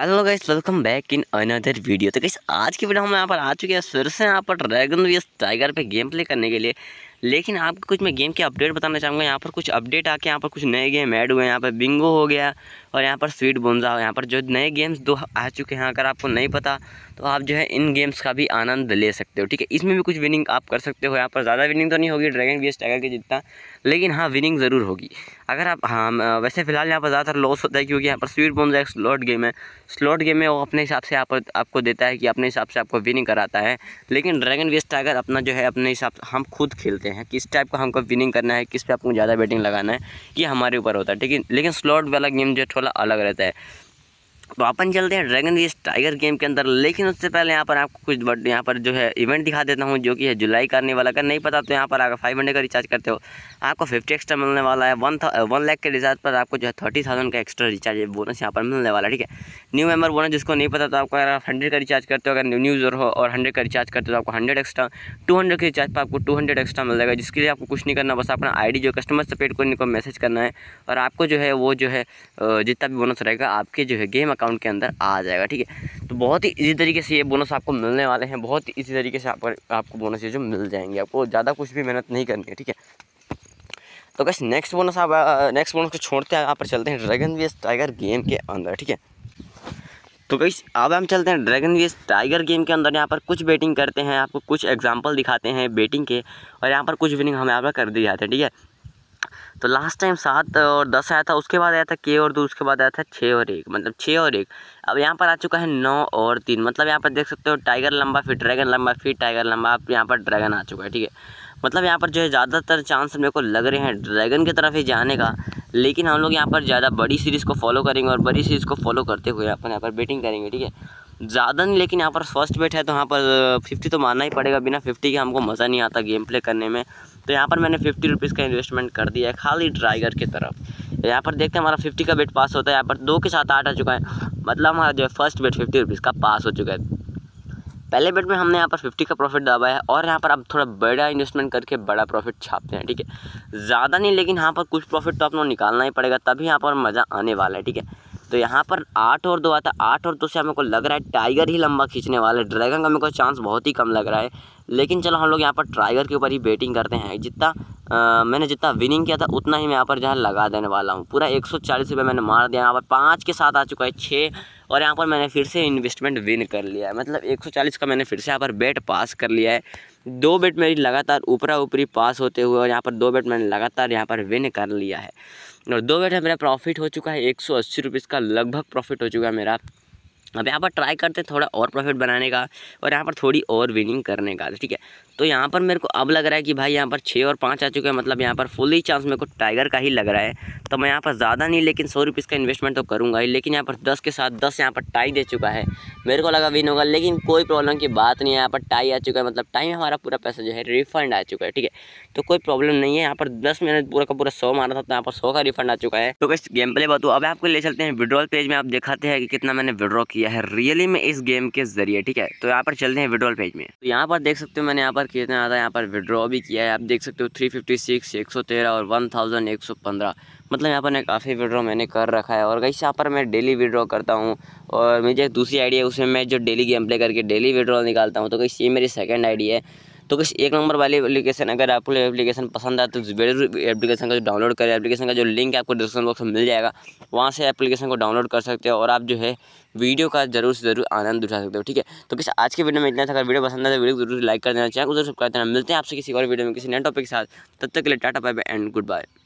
hello guys welcome back in another video तो guys आज की वीडियो हम यहाँ पर आ चुके हैं फिर से यहाँ पर ड्रैगन वीएस टाइगर पे गेम प्ले करने के लिए लेकिन आपको कुछ मैं गेम के अपडेट बताना चाहूँगा यहाँ पर कुछ अपडेट आके यहाँ पर कुछ नए गेम ऐड हुए हैं यहाँ पर बिंगो हो गया और यहाँ पर स्वीट हो यहाँ पर जो नए गेम्स दो आ चुके हैं अगर आपको नहीं पता तो आप जो है इन गेम्स का भी आनंद ले सकते हो ठीक है इसमें भी कुछ विनिंग आप कर सकते हो यहाँ पर ज़्यादा विनिंग तो नहीं होगी ड्रैगन बी टाइगर के जितना लेकिन हाँ विनिंग ज़रूर होगी अगर आप हाँ वैसे फ़िलहाल यहाँ पर ज़्यादातर लॉस होता है क्योंकि यहाँ पर स्वीट बोन्जा एक स्लॉट गेम है स्लॉट गेम में वो अपने हिसाब से आप, आपको देता है कि अपने हिसाब से आपको विनिंग कराता है लेकिन ड्रैगन वेस्ट टाइगर अपना जो है अपने हिसाब हम खुद खेलते हैं हैं किस टाइप का हमको विनिंग करना है किस पे आपको ज़्यादा बैटिंग लगाना है ये हमारे ऊपर होता है ठीक है लेकिन स्लॉट वाला गेम जो है थोड़ा अलग रहता है तो अपन चलते हैं ड्रैगन वीस टाइगर गेम के अंदर लेकिन उससे पहले यहाँ पर आपको कुछ बट यहाँ पर जो है इवेंट दिखा देता हूँ जो कि है जुलाई का आने वाला अगर नहीं पता तो यहाँ पर अगर फाइव हंड्रेड का रिचार्ज करते हो आपको फिफ्टी एक्स्ट्रा मिलने वाला है वन वन लाख के रिचार्ज पर आपको जो है थर्टी थाउजेंड का एक्स्ट्रा रिचार्ज बोनस यहाँ पर मिलने वाला है ठीक है न्यू मेबर बोनस जिसको नहीं पता तो आपको अगर आप हंड्रेड का रिचार्ज करते हो अगर न्यू यूज़र हो और हंड्रेड का रिचार्ज करते हो तो आपको हंड्रेड एक्स्ट्रा टू हंड्रेड के रिचार्ज पर आपको टू हंड्रेड एक्स्ट्रा मिल जाएगा जिसके लिए आपको कुछ नहीं करना बस अपना आई जो कस्टमर सपोर्ट को मैसेज करना है और आपको जो है वो जो है जितना भी बोनस रहेगा आपके जो है गेम अकाउंट के अंदर आ जाएगा ठीक है तो बहुत ही इजी तरीके से ये बोनस आपको मिलने वाले हैं बहुत ही इसी तरीके से आप, आपको बोनस ये जो मिल जाएंगे आपको ज़्यादा कुछ भी मेहनत नहीं करनी है ठीक है तो कैसे नेक्स्ट बोनस आप नेक्स्ट बोनस को छोड़ते हैं यहाँ पर चलते हैं ड्रैगन वेस टाइगर गेम के अंदर ठीक है तो कई अब हम चलते हैं ड्रैगन वेस टाइगर गेम के अंदर यहाँ पर कुछ बेटिंग करते हैं आपको कुछ एग्जांपल दिखाते हैं बेटिंग के और यहाँ पर कुछ विनिंग हम यहाँ पर कर दी जाते हैं ठीक है तो लास्ट टाइम सात और दस आया था उसके बाद आया था के और दो उसके बाद आया था छः और एक मतलब छः और एक अब यहाँ पर आ चुका है नौ और तीन मतलब यहाँ पर देख सकते हो टाइगर लंबा फिर ड्रैगन लंबा फिर टाइगर लंबा अब यहाँ पर ड्रैगन आ चुका है ठीक है मतलब यहाँ पर जो है ज़्यादातर चांस मेरे को लग रहे हैं ड्रैगन की तरफ ही जाने का लेकिन हम लोग यहाँ पर ज़्यादा बड़ी सीरीज़ को फॉलो करेंगे और बड़ी सीरीज़ को फॉलो करते हुए अपन यहाँ पर बेटिंग करेंगे ठीक है ज़्यादा नहीं लेकिन यहाँ पर फर्स्ट बेट है तो यहाँ पर फिफ्टी तो मानना ही पड़ेगा बिना फिफ्टी के हमको मज़ा नहीं आता गेम प्ले करने में तो यहाँ पर मैंने फिफ्टी रुपीज़ का इन्वेस्टमेंट कर दिया है खाली ड्राइगर की तरफ तो यहाँ पर देखते हैं हमारा फिफ्टी का बेट पास होता है यहाँ पर दो के साथ आठ आ चुका है मतलब हमारा जो है फर्स्ट बेट फिफ्टी रुपीज़ का पास हो चुका है पहले बेट में हमने यहाँ पर फिफ्टी का प्रॉफिट दबाया है और यहाँ पर अब थोड़ा बड़ा इन्वेस्टमेंट करके बड़ा प्रॉफिट छापते हैं ठीक है ज़्यादा नहीं लेकिन यहाँ पर कुछ प्रॉफिट तो आपको निकालना ही पड़ेगा तभी यहाँ पर मज़ा आने वाला है ठीक है तो यहाँ पर आठ और दो आता आठ और दो से हमें को लग रहा है टाइगर ही लंबा खींचने वाला है ड्रैगन का मेरे को चांस बहुत ही कम लग रहा है लेकिन चलो हम लोग यहाँ पर टाइगर के ऊपर ही बेटिंग करते हैं जितना मैंने जितना विनिंग किया था उतना ही मैं यहाँ पर जो है लगा देने वाला हूँ पूरा एक सौ चालीस रुपये मैंने मार दिया यहाँ पर पाँच के साथ आ चुका है छः और यहाँ पर मैंने फिर से इन्वेस्टमेंट विन कर लिया है मतलब एक सौ चालीस का मैंने फिर से यहाँ पर बेट पास कर लिया है दो बेट मेरी लगातार ऊपरा ऊपरी पास होते हुए और यहाँ पर दो बेट मैंने लगातार यहाँ पर विन कर लिया है और दो बेट मेरा प्रॉफिट हो चुका है एक सौ अस्सी रुपीज़ का लगभग प्रॉफिट हो चुका है मेरा अब यहाँ पर ट्राई करते हैं थोड़ा और प्रॉफिट बनाने का और यहाँ पर थोड़ी और विनिंग करने का ठीक है तो यहाँ पर मेरे को अब लग रहा है कि भाई यहाँ पर छः और पाँच आ चुके हैं मतलब यहाँ पर फुली चांस मेरे को टाइगर का ही लग रहा है तो मैं यहाँ पर ज़्यादा नहीं लेकिन सौ रुपीज़ का इन्वेस्टमेंट तो करूँगा ही लेकिन यहाँ पर दस के साथ दस यहाँ पर टाई दे चुका है मेरे को लगा विन होगा लेकिन कोई प्रॉब्लम की बात नहीं है यहाँ पर टाई आ चुका है मतलब टाइम हमारा पूरा पैसा जो है रिफंड आ चुका है ठीक है तो कोई प्रॉब्लम नहीं है यहाँ पर दस मैंने पूरा का पूरा सौ मारा था तो यहाँ पर सौ का रिफंड आ चुका है तो कैसे गेम प्ले बताऊँ अब आपको ले चलते हैं विड्रॉल पेज में आप दिखाते हैं कि कितना मैंने विड्रॉ किया किया है रियली में इस गेम के ज़रिए ठीक है तो यहाँ पर चलते हैं विड्रॉल पेज में तो यहाँ पर देख सकते हो मैंने यहाँ पर कितना है यहाँ पर विड्रॉ भी किया है आप देख सकते हो थ्री फिफ्टी सिक्स एक सौ तेरह और वन थाउजेंड एक सौ पंद्रह मतलब यहाँ पर मैं काफ़ी विड्रॉ मैंने कर रखा है और कैसे यहाँ पर मैं डेली विड्रॉ करता हूँ और मुझे एक दूसरी आइडिया है उसमें मैं जो डेली गेम प्ले करके डेली विड्रॉ निकालता हूँ तो कैसे ये मेरी सेकेंड आइडिया है तो कुछ एक नंबर वाली एप्लीकेशन अगर आपको एप्लीकेशन पसंद आए तो जरूर एप्लीकेशन का जो डाउनलोड करें एप्लीकेशन का जो लिंक आपको डिस्क्रिप्शन बॉक्स में मिल जाएगा वहाँ से एप्लीकेशन को डाउनलोड कर सकते हो और आप जो है वीडियो का जरूर से जरूर आनंद उठा सकते हो ठीक है तो किस आज के वीडियो में इतना था अगर वीडियो पसंद आए तो वीडियो जरूर लाइक कर देना चाहिए उधर सब्सक्राइब करना देना मिलते हैं आपसे किसी और वीडियो में किसी नए टॉपिक के साथ तब तक के लिए tata bye bye and good bye